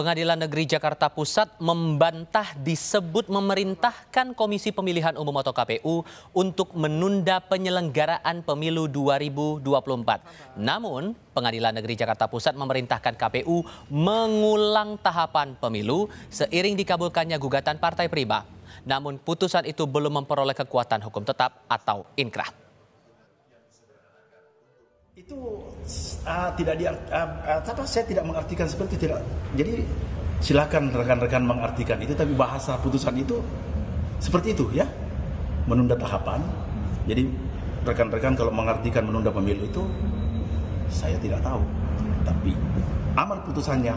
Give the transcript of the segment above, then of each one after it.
Pengadilan Negeri Jakarta Pusat membantah disebut memerintahkan Komisi Pemilihan Umum atau KPU untuk menunda penyelenggaraan pemilu 2024. Namun, Pengadilan Negeri Jakarta Pusat memerintahkan KPU mengulang tahapan pemilu seiring dikabulkannya gugatan Partai Prima. Namun putusan itu belum memperoleh kekuatan hukum tetap atau inkrah itu uh, tidak di uh, uh, saya tidak mengartikan seperti tidak jadi silakan rekan-rekan mengartikan itu tapi bahasa putusan itu seperti itu ya menunda tahapan jadi rekan-rekan kalau mengartikan menunda pemilu itu saya tidak tahu tapi amal putusannya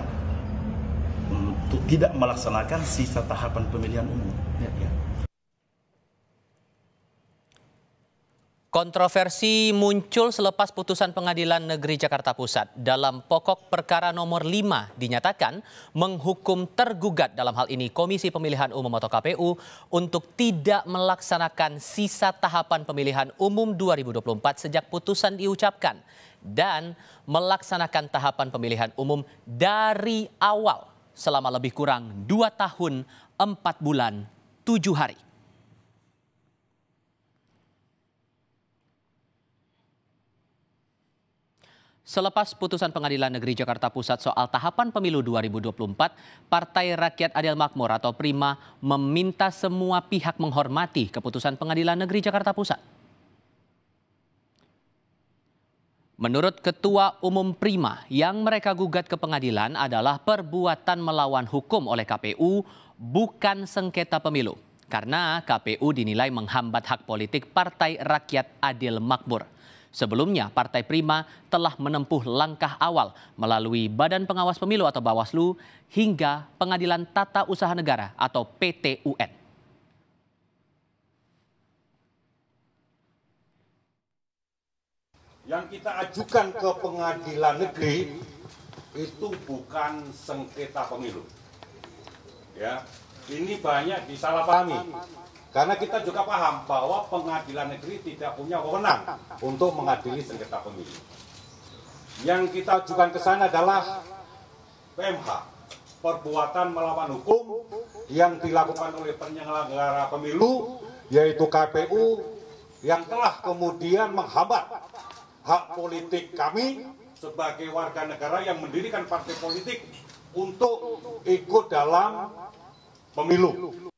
untuk tidak melaksanakan sisa tahapan pemilihan umum ya. Kontroversi muncul selepas putusan Pengadilan Negeri Jakarta Pusat dalam pokok perkara nomor 5 dinyatakan menghukum tergugat dalam hal ini Komisi Pemilihan Umum atau KPU untuk tidak melaksanakan sisa tahapan pemilihan umum 2024 sejak putusan diucapkan dan melaksanakan tahapan pemilihan umum dari awal selama lebih kurang 2 tahun 4 bulan 7 hari. Selepas putusan Pengadilan Negeri Jakarta Pusat soal tahapan pemilu 2024, Partai Rakyat Adil Makmur atau Prima meminta semua pihak menghormati keputusan Pengadilan Negeri Jakarta Pusat. Menurut Ketua Umum Prima, yang mereka gugat ke pengadilan adalah perbuatan melawan hukum oleh KPU, bukan sengketa pemilu. Karena KPU dinilai menghambat hak politik Partai Rakyat Adil Makmur. Sebelumnya, Partai Prima telah menempuh langkah awal melalui Badan Pengawas Pemilu atau Bawaslu hingga Pengadilan Tata Usaha Negara atau PTUN. yang kita ajukan ke pengadilan negeri itu bukan sengketa pemilu. Ya, ini banyak disalahpahami. Karena kita juga paham bahwa pengadilan negeri tidak punya wewenang untuk mengadili sengketa pemilu. Yang kita ajukan ke sana adalah PMH, perbuatan melawan hukum yang dilakukan oleh penyelenggara pemilu, yaitu KPU, yang telah kemudian menghambat hak politik kami sebagai warga negara yang mendirikan partai politik untuk ikut dalam pemilu.